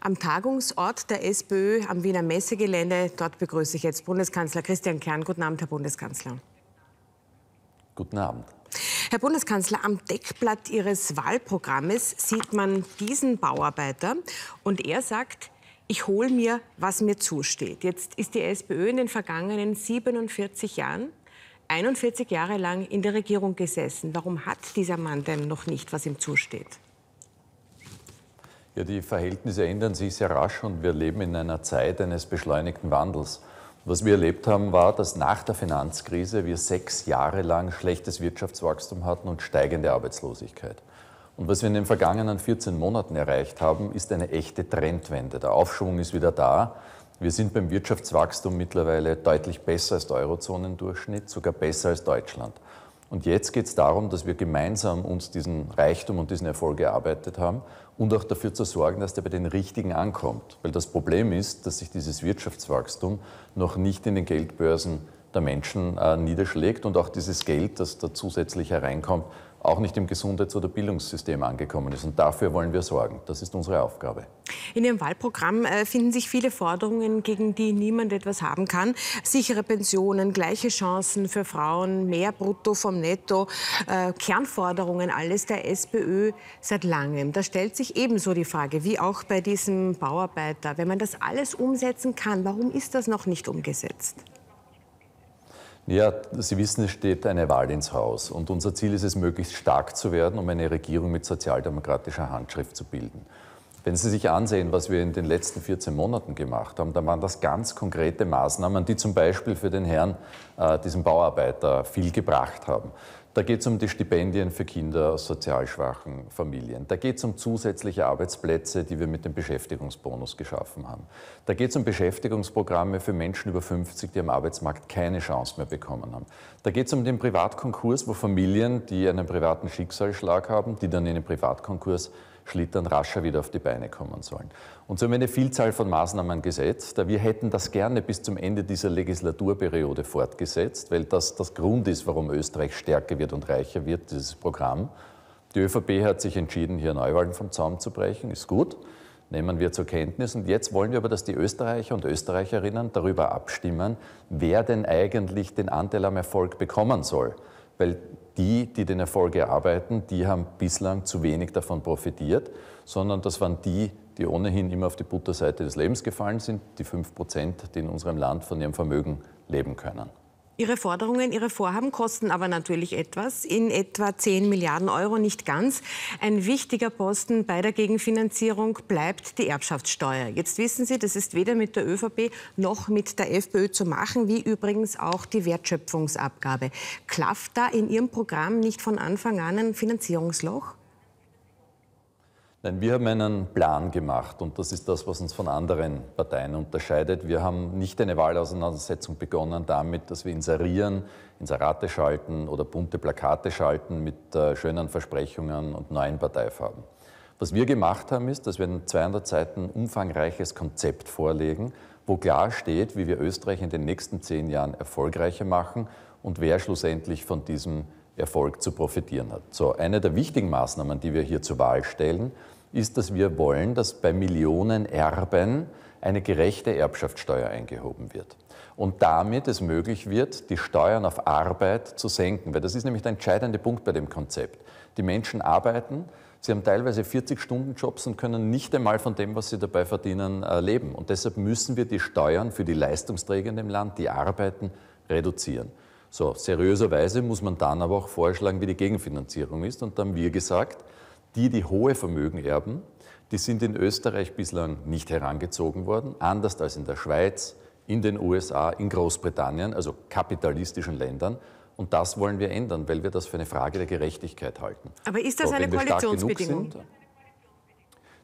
am Tagungsort der SPÖ am Wiener Messegelände. Dort begrüße ich jetzt Bundeskanzler Christian Kern. Guten Abend, Herr Bundeskanzler. Guten Abend. Herr Bundeskanzler, am Deckblatt Ihres Wahlprogrammes sieht man diesen Bauarbeiter und er sagt, ich hole mir, was mir zusteht. Jetzt ist die SPÖ in den vergangenen 47 Jahren 41 Jahre lang in der Regierung gesessen. Warum hat dieser Mann denn noch nicht, was ihm zusteht? Ja, die Verhältnisse ändern sich sehr rasch und wir leben in einer Zeit eines beschleunigten Wandels. Was wir erlebt haben, war, dass nach der Finanzkrise wir sechs Jahre lang schlechtes Wirtschaftswachstum hatten und steigende Arbeitslosigkeit. Und was wir in den vergangenen 14 Monaten erreicht haben, ist eine echte Trendwende. Der Aufschwung ist wieder da. Wir sind beim Wirtschaftswachstum mittlerweile deutlich besser als der Eurozonendurchschnitt, sogar besser als Deutschland. Und jetzt geht es darum, dass wir gemeinsam uns diesen Reichtum und diesen Erfolg erarbeitet haben und auch dafür zu sorgen, dass der bei den Richtigen ankommt. Weil das Problem ist, dass sich dieses Wirtschaftswachstum noch nicht in den Geldbörsen der Menschen äh, niederschlägt und auch dieses Geld, das da zusätzlich hereinkommt, auch nicht im Gesundheits- oder Bildungssystem angekommen ist. Und dafür wollen wir sorgen. Das ist unsere Aufgabe. In Ihrem Wahlprogramm äh, finden sich viele Forderungen, gegen die niemand etwas haben kann. Sichere Pensionen, gleiche Chancen für Frauen, mehr Brutto vom Netto, äh, Kernforderungen, alles der SPÖ seit langem. Da stellt sich ebenso die Frage, wie auch bei diesem Bauarbeiter, wenn man das alles umsetzen kann, warum ist das noch nicht umgesetzt? Ja, Sie wissen, es steht eine Wahl ins Haus. Und unser Ziel ist es, möglichst stark zu werden, um eine Regierung mit sozialdemokratischer Handschrift zu bilden. Wenn Sie sich ansehen, was wir in den letzten 14 Monaten gemacht haben, dann waren das ganz konkrete Maßnahmen, die zum Beispiel für den Herrn, äh, diesen Bauarbeiter, viel gebracht haben. Da geht es um die Stipendien für Kinder aus sozial schwachen Familien. Da geht es um zusätzliche Arbeitsplätze, die wir mit dem Beschäftigungsbonus geschaffen haben. Da geht es um Beschäftigungsprogramme für Menschen über 50, die am Arbeitsmarkt keine Chance mehr bekommen haben. Da geht es um den Privatkonkurs, wo Familien, die einen privaten Schicksalsschlag haben, die dann in den Privatkonkurs Schlittern rascher wieder auf die Beine kommen sollen. Und so haben wir eine Vielzahl von Maßnahmen gesetzt. Wir hätten das gerne bis zum Ende dieser Legislaturperiode fortgesetzt, weil das das Grund ist, warum Österreich stärker wird und reicher wird, dieses Programm. Die ÖVP hat sich entschieden, hier Neuwahlen vom Zaum zu brechen. Ist gut, nehmen wir zur Kenntnis. Und jetzt wollen wir aber, dass die Österreicher und Österreicherinnen darüber abstimmen, wer denn eigentlich den Anteil am Erfolg bekommen soll. Weil die, die den Erfolg erarbeiten, die haben bislang zu wenig davon profitiert, sondern das waren die, die ohnehin immer auf die Butterseite des Lebens gefallen sind, die 5 Prozent, die in unserem Land von ihrem Vermögen leben können. Ihre Forderungen, Ihre Vorhaben kosten aber natürlich etwas, in etwa 10 Milliarden Euro, nicht ganz. Ein wichtiger Posten bei der Gegenfinanzierung bleibt die Erbschaftssteuer. Jetzt wissen Sie, das ist weder mit der ÖVP noch mit der FPÖ zu machen, wie übrigens auch die Wertschöpfungsabgabe. Klafft da in Ihrem Programm nicht von Anfang an ein Finanzierungsloch? Nein, wir haben einen Plan gemacht und das ist das, was uns von anderen Parteien unterscheidet. Wir haben nicht eine Wahlauseinandersetzung begonnen damit, dass wir inserieren, Inserate schalten oder bunte Plakate schalten mit äh, schönen Versprechungen und neuen Parteifarben. Was wir gemacht haben, ist, dass wir ein 200 Seiten umfangreiches Konzept vorlegen, wo klar steht, wie wir Österreich in den nächsten zehn Jahren erfolgreicher machen und wer schlussendlich von diesem Erfolg zu profitieren hat. So, eine der wichtigen Maßnahmen, die wir hier zur Wahl stellen, ist, dass wir wollen, dass bei Millionen Erben eine gerechte Erbschaftssteuer eingehoben wird. Und damit es möglich wird, die Steuern auf Arbeit zu senken. Weil das ist nämlich der entscheidende Punkt bei dem Konzept. Die Menschen arbeiten, sie haben teilweise 40-Stunden-Jobs und können nicht einmal von dem, was sie dabei verdienen, äh, leben. Und deshalb müssen wir die Steuern für die Leistungsträger in dem Land, die arbeiten, reduzieren. So, seriöserweise muss man dann aber auch vorschlagen, wie die Gegenfinanzierung ist. Und da haben wir gesagt, die, die hohe Vermögen erben, die sind in Österreich bislang nicht herangezogen worden, anders als in der Schweiz, in den USA, in Großbritannien, also kapitalistischen Ländern. Und das wollen wir ändern, weil wir das für eine Frage der Gerechtigkeit halten. Aber ist das so, eine Koalitionsbedingung? Sind,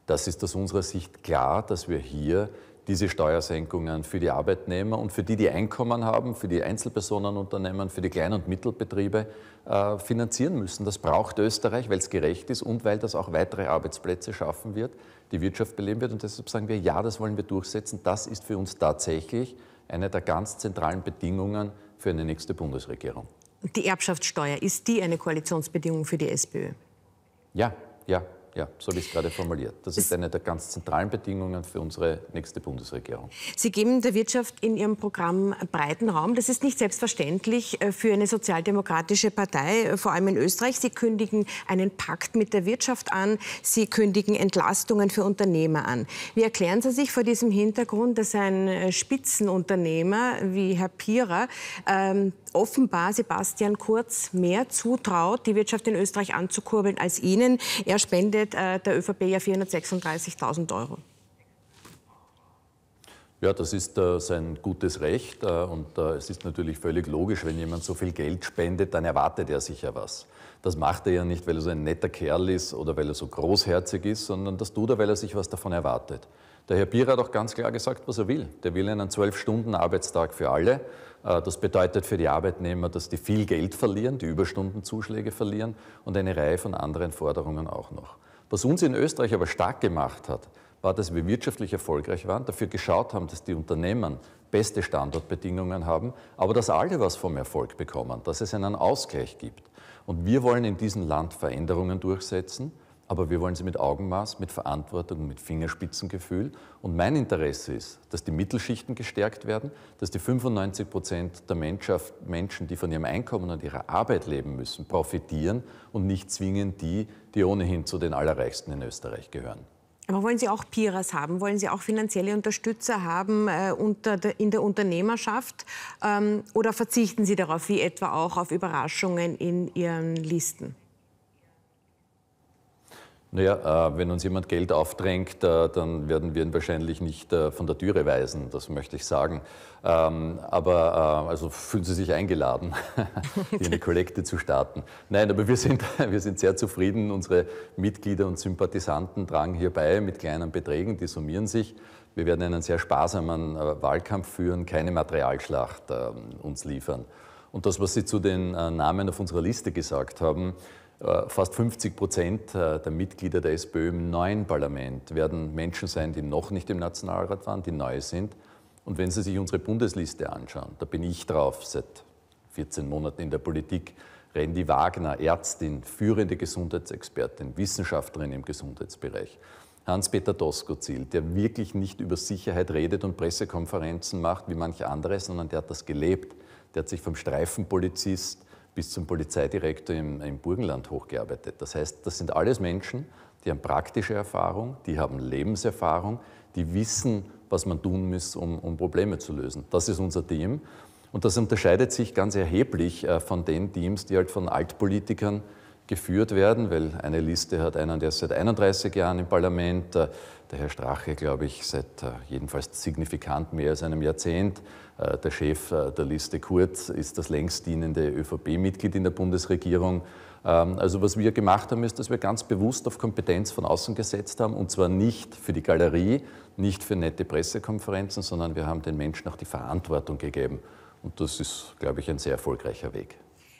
das ist aus unserer Sicht klar, dass wir hier diese Steuersenkungen für die Arbeitnehmer und für die, die Einkommen haben, für die Einzelpersonenunternehmen, für die Klein- und Mittelbetriebe äh, finanzieren müssen. Das braucht Österreich, weil es gerecht ist und weil das auch weitere Arbeitsplätze schaffen wird, die Wirtschaft beleben wird. Und deshalb sagen wir, ja, das wollen wir durchsetzen. Das ist für uns tatsächlich eine der ganz zentralen Bedingungen für eine nächste Bundesregierung. Die Erbschaftssteuer, ist die eine Koalitionsbedingung für die SPÖ? Ja, ja, ja, so wie es gerade formuliert. Das ist eine der ganz zentralen Bedingungen für unsere nächste Bundesregierung. Sie geben der Wirtschaft in Ihrem Programm breiten Raum. Das ist nicht selbstverständlich äh, für eine sozialdemokratische Partei, äh, vor allem in Österreich. Sie kündigen einen Pakt mit der Wirtschaft an. Sie kündigen Entlastungen für Unternehmer an. Wie erklären Sie sich vor diesem Hintergrund, dass ein äh, Spitzenunternehmer wie Herr Pierer ähm, offenbar Sebastian Kurz mehr zutraut, die Wirtschaft in Österreich anzukurbeln als Ihnen. Er spendet äh, der ÖVP ja 436.000 Euro. Ja, das ist äh, sein gutes Recht äh, und äh, es ist natürlich völlig logisch, wenn jemand so viel Geld spendet, dann erwartet er sicher was. Das macht er ja nicht, weil er so ein netter Kerl ist oder weil er so großherzig ist, sondern das tut er, weil er sich was davon erwartet. Der Herr Bierer hat auch ganz klar gesagt, was er will. Der will einen zwölf stunden arbeitstag für alle. Äh, das bedeutet für die Arbeitnehmer, dass die viel Geld verlieren, die Überstundenzuschläge verlieren und eine Reihe von anderen Forderungen auch noch. Was uns in Österreich aber stark gemacht hat, war, dass wir wirtschaftlich erfolgreich waren, dafür geschaut haben, dass die Unternehmen beste Standortbedingungen haben, aber dass alle was vom Erfolg bekommen, dass es einen Ausgleich gibt. Und wir wollen in diesem Land Veränderungen durchsetzen aber wir wollen sie mit Augenmaß, mit Verantwortung, mit Fingerspitzengefühl. Und mein Interesse ist, dass die Mittelschichten gestärkt werden, dass die 95 Prozent der Menschheit, Menschen, die von ihrem Einkommen und ihrer Arbeit leben müssen, profitieren und nicht zwingend die, die ohnehin zu den Allerreichsten in Österreich gehören. Aber wollen Sie auch Piras haben? Wollen Sie auch finanzielle Unterstützer haben äh, unter der, in der Unternehmerschaft? Ähm, oder verzichten Sie darauf, wie etwa auch auf Überraschungen in Ihren Listen? Naja, äh, wenn uns jemand Geld aufdrängt, äh, dann werden wir ihn wahrscheinlich nicht äh, von der Türe weisen, das möchte ich sagen. Ähm, aber also fühlen Sie sich eingeladen, eine Kollekte zu starten. Nein, aber wir sind, wir sind sehr zufrieden. Unsere Mitglieder und Sympathisanten tragen hierbei mit kleinen Beträgen, die summieren sich. Wir werden einen sehr sparsamen Wahlkampf führen, keine Materialschlacht ähm, uns liefern. Und das, was Sie zu den Namen auf unserer Liste gesagt haben, äh, fast 50 Prozent äh, der Mitglieder der SPÖ im neuen Parlament werden Menschen sein, die noch nicht im Nationalrat waren, die neu sind. Und wenn Sie sich unsere Bundesliste anschauen, da bin ich drauf seit 14 Monaten in der Politik. Randy Wagner, Ärztin, führende Gesundheitsexpertin, Wissenschaftlerin im Gesundheitsbereich. Hans-Peter Doskozil, der wirklich nicht über Sicherheit redet und Pressekonferenzen macht wie manche andere, sondern der hat das gelebt. Der hat sich vom Streifenpolizist bis zum Polizeidirektor im, im Burgenland hochgearbeitet. Das heißt, das sind alles Menschen, die haben praktische Erfahrung, die haben Lebenserfahrung, die wissen, was man tun muss, um, um Probleme zu lösen. Das ist unser Team. Und das unterscheidet sich ganz erheblich äh, von den Teams, die halt von Altpolitikern geführt werden, weil eine Liste hat einen, der seit 31 Jahren im Parlament, äh, der Herr Strache, glaube ich, seit äh, jedenfalls signifikant mehr als einem Jahrzehnt, äh, der Chef der Liste Kurz ist das längst dienende ÖVP-Mitglied in der Bundesregierung. Ähm, also was wir gemacht haben, ist, dass wir ganz bewusst auf Kompetenz von außen gesetzt haben, und zwar nicht für die Galerie, nicht für nette Pressekonferenzen, sondern wir haben den Menschen auch die Verantwortung gegeben. Und das ist, glaube ich, ein sehr erfolgreicher Weg.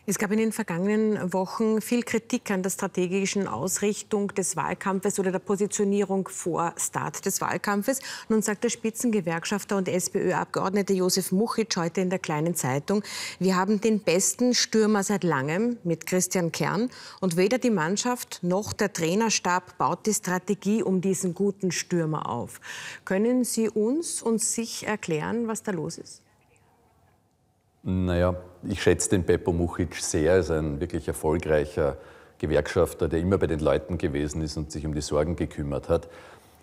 Es gab in den vergangenen Wochen viel Kritik an der strategischen Ausrichtung des Wahlkampfes oder der Positionierung vor Start des Wahlkampfes. Nun sagt der Spitzengewerkschafter und SPÖ-Abgeordnete Josef Muchic heute in der Kleinen Zeitung, wir haben den besten Stürmer seit langem mit Christian Kern und weder die Mannschaft noch der Trainerstab baut die Strategie um diesen guten Stürmer auf. Können Sie uns und sich erklären, was da los ist? Naja, ich schätze den Beppo Muchic sehr. Er ist ein wirklich erfolgreicher Gewerkschafter, der immer bei den Leuten gewesen ist und sich um die Sorgen gekümmert hat.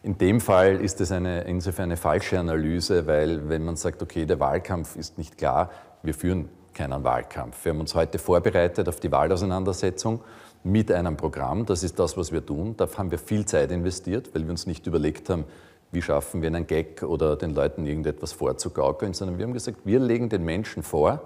In dem Fall ist es eine, insofern eine falsche Analyse, weil wenn man sagt, okay, der Wahlkampf ist nicht klar, wir führen keinen Wahlkampf. Wir haben uns heute vorbereitet auf die Wahlauseinandersetzung mit einem Programm. Das ist das, was wir tun. Da haben wir viel Zeit investiert, weil wir uns nicht überlegt haben, wie schaffen wir einen Gag oder den Leuten irgendetwas vorzugaukeln, sondern wir haben gesagt, wir legen den Menschen vor,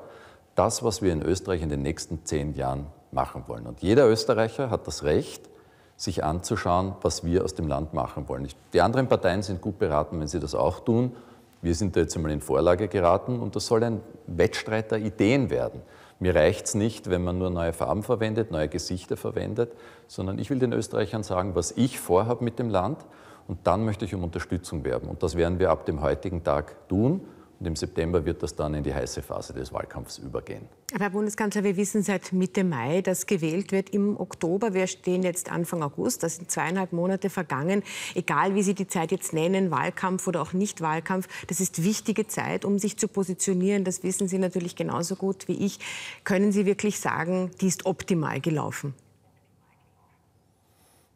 das, was wir in Österreich in den nächsten zehn Jahren machen wollen. Und jeder Österreicher hat das Recht, sich anzuschauen, was wir aus dem Land machen wollen. Die anderen Parteien sind gut beraten, wenn sie das auch tun. Wir sind da jetzt einmal in Vorlage geraten und das soll ein Wettstreit der Ideen werden. Mir reicht es nicht, wenn man nur neue Farben verwendet, neue Gesichter verwendet, sondern ich will den Österreichern sagen, was ich vorhabe mit dem Land und dann möchte ich um Unterstützung werben. Und das werden wir ab dem heutigen Tag tun. Und im September wird das dann in die heiße Phase des Wahlkampfs übergehen. Herr Bundeskanzler, wir wissen seit Mitte Mai, dass gewählt wird im Oktober. Wir stehen jetzt Anfang August, das sind zweieinhalb Monate vergangen. Egal, wie Sie die Zeit jetzt nennen, Wahlkampf oder auch nicht Wahlkampf, das ist wichtige Zeit, um sich zu positionieren. Das wissen Sie natürlich genauso gut wie ich. Können Sie wirklich sagen, die ist optimal gelaufen?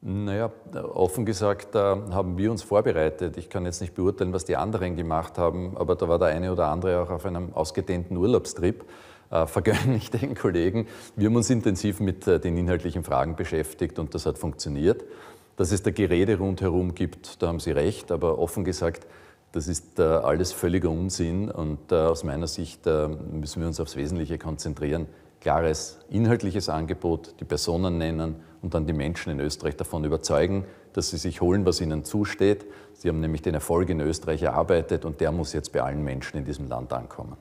Naja, offen gesagt äh, haben wir uns vorbereitet. Ich kann jetzt nicht beurteilen, was die anderen gemacht haben, aber da war der eine oder andere auch auf einem ausgedehnten Urlaubstrip. Äh, vergönne ich den Kollegen. Wir haben uns intensiv mit äh, den inhaltlichen Fragen beschäftigt und das hat funktioniert. Dass es da Gerede rundherum gibt, da haben Sie recht, aber offen gesagt, das ist äh, alles völliger Unsinn und äh, aus meiner Sicht äh, müssen wir uns aufs Wesentliche konzentrieren. Klares inhaltliches Angebot, die Personen nennen, und dann die Menschen in Österreich davon überzeugen, dass sie sich holen, was ihnen zusteht. Sie haben nämlich den Erfolg in Österreich erarbeitet und der muss jetzt bei allen Menschen in diesem Land ankommen.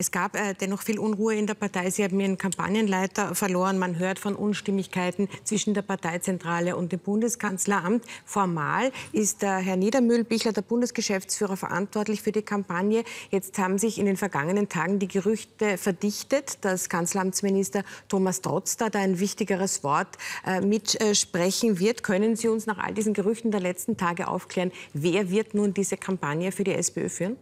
Es gab äh, dennoch viel Unruhe in der Partei. Sie haben ihren Kampagnenleiter verloren. Man hört von Unstimmigkeiten zwischen der Parteizentrale und dem Bundeskanzleramt. Formal ist äh, Herr Niedermühlbichler, der Bundesgeschäftsführer, verantwortlich für die Kampagne. Jetzt haben sich in den vergangenen Tagen die Gerüchte verdichtet, dass Kanzleramtsminister Thomas Trotz da, da ein wichtigeres Wort äh, mitsprechen wird. Können Sie uns nach all diesen Gerüchten der letzten Tage aufklären, wer wird nun diese Kampagne für die SPÖ führen?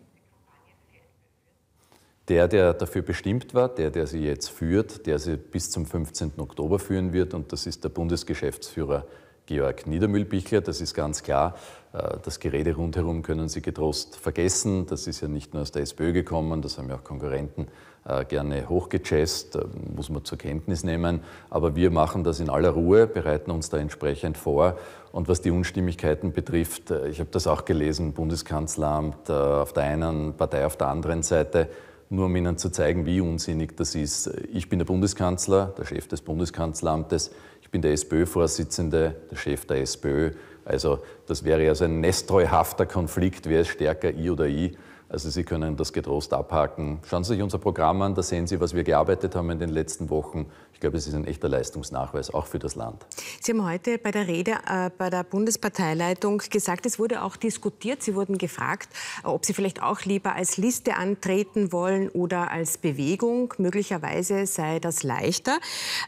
der, der dafür bestimmt war, der, der sie jetzt führt, der sie bis zum 15. Oktober führen wird, und das ist der Bundesgeschäftsführer Georg Niedermühlbichler, das ist ganz klar. Äh, das Gerede rundherum können Sie getrost vergessen. Das ist ja nicht nur aus der SPÖ gekommen, das haben ja auch Konkurrenten äh, gerne hochgechest, äh, muss man zur Kenntnis nehmen. Aber wir machen das in aller Ruhe, bereiten uns da entsprechend vor. Und was die Unstimmigkeiten betrifft, ich habe das auch gelesen, Bundeskanzleramt auf der einen, Partei auf der anderen Seite, nur um Ihnen zu zeigen, wie unsinnig das ist. Ich bin der Bundeskanzler, der Chef des Bundeskanzleramtes, ich bin der SPÖ-Vorsitzende, der Chef der SPÖ. Also das wäre ja so ein nestreuhafter Konflikt, wer ist stärker, I oder ich. Also Sie können das getrost abhaken. Schauen Sie sich unser Programm an, da sehen Sie, was wir gearbeitet haben in den letzten Wochen. Ich glaube, es ist ein echter Leistungsnachweis, auch für das Land. Sie haben heute bei der Rede äh, bei der Bundesparteileitung gesagt, es wurde auch diskutiert, Sie wurden gefragt, ob Sie vielleicht auch lieber als Liste antreten wollen oder als Bewegung. Möglicherweise sei das leichter.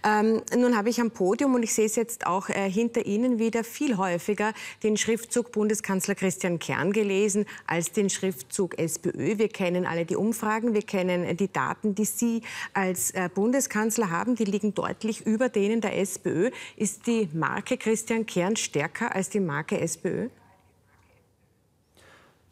Ähm, nun habe ich am Podium, und ich sehe es jetzt auch äh, hinter Ihnen wieder, viel häufiger den Schriftzug Bundeskanzler Christian Kern gelesen als den Schriftzug SPD. SPÖ. Wir kennen alle die Umfragen, wir kennen äh, die Daten, die Sie als äh, Bundeskanzler haben. Die liegen deutlich über denen der SPÖ. Ist die Marke Christian Kern stärker als die Marke SPÖ?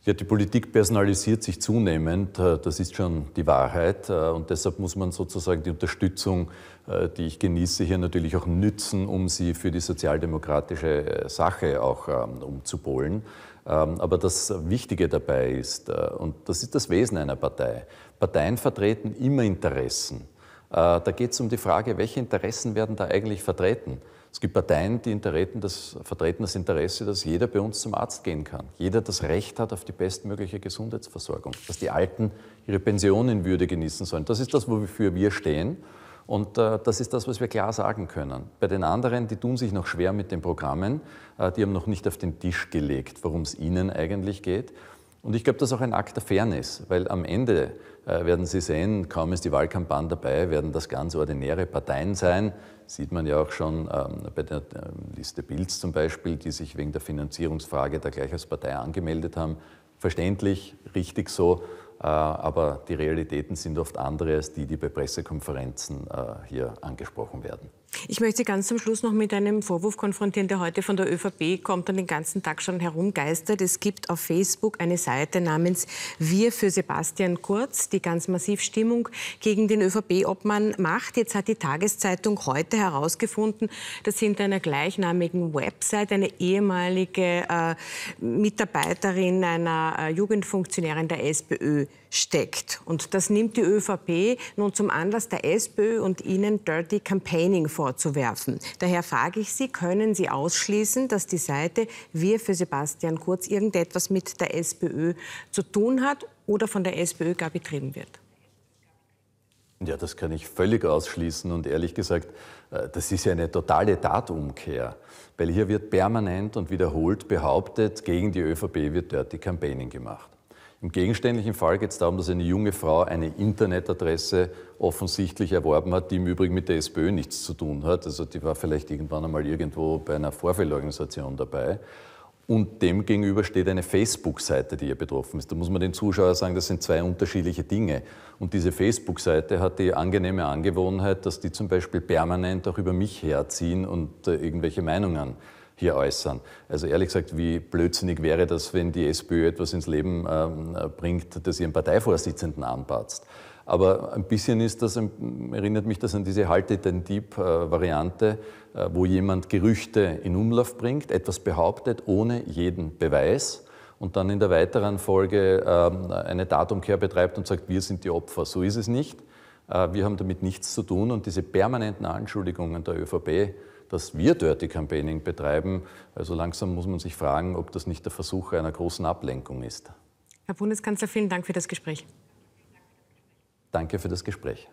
Ja, die Politik personalisiert sich zunehmend, äh, das ist schon die Wahrheit. Äh, und deshalb muss man sozusagen die Unterstützung, äh, die ich genieße, hier natürlich auch nützen, um sie für die sozialdemokratische Sache auch ähm, umzupolen. Ähm, aber das Wichtige dabei ist, und das ist das Wesen einer Partei, Parteien vertreten immer Interessen. Da geht es um die Frage, welche Interessen werden da eigentlich vertreten? Es gibt Parteien, die das, vertreten das Interesse, dass jeder bei uns zum Arzt gehen kann. Jeder das Recht hat auf die bestmögliche Gesundheitsversorgung, dass die Alten ihre Pension in Würde genießen sollen. Das ist das, wofür wir stehen. Und äh, das ist das, was wir klar sagen können. Bei den anderen, die tun sich noch schwer mit den Programmen, äh, die haben noch nicht auf den Tisch gelegt, worum es ihnen eigentlich geht. Und ich glaube, das ist auch ein Akt der Fairness, weil am Ende äh, werden Sie sehen, kaum ist die Wahlkampagne dabei, werden das ganz ordinäre Parteien sein. Sieht man ja auch schon ähm, bei der ähm, Liste Bilds zum Beispiel, die sich wegen der Finanzierungsfrage da gleich als Partei angemeldet haben. Verständlich, richtig so, äh, aber die Realitäten sind oft andere als die, die bei Pressekonferenzen äh, hier angesprochen werden. Ich möchte Sie ganz zum Schluss noch mit einem Vorwurf konfrontieren, der heute von der ÖVP kommt und den ganzen Tag schon herumgeistert. Es gibt auf Facebook eine Seite namens Wir für Sebastian Kurz, die ganz massiv Stimmung gegen den ÖVP-Obmann macht. Jetzt hat die Tageszeitung heute herausgefunden, dass hinter einer gleichnamigen Website eine ehemalige äh, Mitarbeiterin einer äh, Jugendfunktionärin der SPÖ steckt. Und das nimmt die ÖVP nun zum Anlass, der SPÖ und Ihnen Dirty Campaigning vorzuwerfen. Daher frage ich Sie, können Sie ausschließen, dass die Seite Wir für Sebastian Kurz irgendetwas mit der SPÖ zu tun hat oder von der SPÖ gar betrieben wird? Ja, das kann ich völlig ausschließen. Und ehrlich gesagt, äh, das ist ja eine totale Tatumkehr. Weil hier wird permanent und wiederholt behauptet, gegen die ÖVP wird Dirty Campaigning gemacht. Im gegenständlichen Fall geht es darum, dass eine junge Frau eine Internetadresse offensichtlich erworben hat, die im Übrigen mit der SPÖ nichts zu tun hat. Also die war vielleicht irgendwann einmal irgendwo bei einer Vorfällorganisation dabei. Und dem gegenüber steht eine Facebook-Seite, die ihr betroffen ist. Da muss man den Zuschauer sagen, das sind zwei unterschiedliche Dinge. Und diese Facebook-Seite hat die angenehme Angewohnheit, dass die zum Beispiel permanent auch über mich herziehen und äh, irgendwelche Meinungen hier äußern. Also ehrlich gesagt, wie blödsinnig wäre das, wenn die SPÖ etwas ins Leben ähm, bringt, das ihren Parteivorsitzenden anpatzt. Aber ein bisschen ist das, erinnert mich das an diese Halte den Dieb-Variante, äh, äh, wo jemand Gerüchte in Umlauf bringt, etwas behauptet ohne jeden Beweis und dann in der weiteren Folge ähm, eine Tatumkehr betreibt und sagt, wir sind die Opfer. So ist es nicht. Äh, wir haben damit nichts zu tun und diese permanenten Anschuldigungen der ÖVP dass wir Dirty Campaigning betreiben. Also langsam muss man sich fragen, ob das nicht der Versuch einer großen Ablenkung ist. Herr Bundeskanzler, vielen Dank für das Gespräch. Danke für das Gespräch.